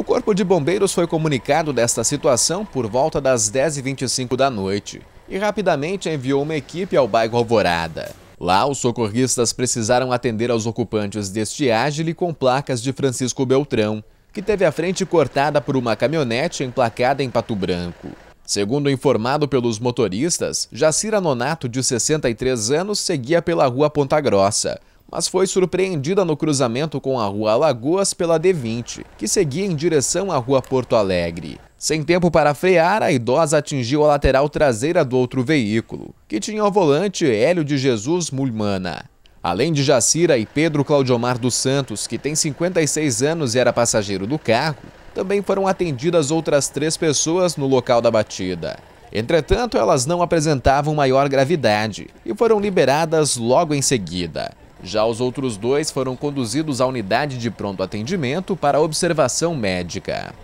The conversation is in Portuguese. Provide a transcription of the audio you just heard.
O Corpo de Bombeiros foi comunicado desta situação por volta das 10h25 da noite e rapidamente enviou uma equipe ao bairro Alvorada. Lá, os socorristas precisaram atender aos ocupantes deste ágile com placas de Francisco Beltrão, que teve a frente cortada por uma caminhonete emplacada em Pato Branco. Segundo informado pelos motoristas, Jacira Nonato, de 63 anos, seguia pela rua Ponta Grossa, mas foi surpreendida no cruzamento com a Rua Alagoas pela D20, que seguia em direção à Rua Porto Alegre. Sem tempo para frear, a idosa atingiu a lateral traseira do outro veículo, que tinha ao volante Hélio de Jesus Mulmana. Além de Jacira e Pedro Claudiomar dos Santos, que tem 56 anos e era passageiro do carro, também foram atendidas outras três pessoas no local da batida. Entretanto, elas não apresentavam maior gravidade e foram liberadas logo em seguida. Já os outros dois foram conduzidos à unidade de pronto atendimento para observação médica.